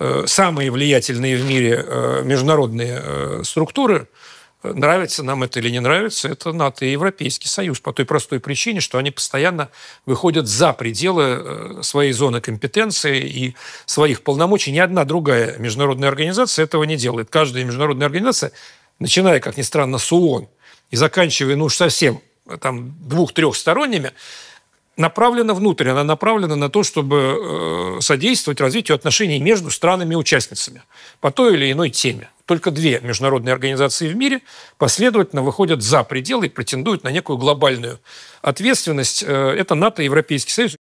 Э, самые влиятельные в мире э, международные э, структуры, нравится нам это или не нравится, это НАТО и Европейский Союз по той простой причине, что они постоянно выходят за пределы своей зоны компетенции и своих полномочий. Ни одна другая международная организация этого не делает. Каждая международная организация, начиная, как ни странно, с ООН и заканчивая, ну уж совсем там двух-трехсторонними, направлена внутрь, она направлена на то, чтобы э, содействовать развитию отношений между странами-участницами по той или иной теме. Только две международные организации в мире последовательно выходят за пределы и претендуют на некую глобальную ответственность. Э, это НАТО и Европейский Союз.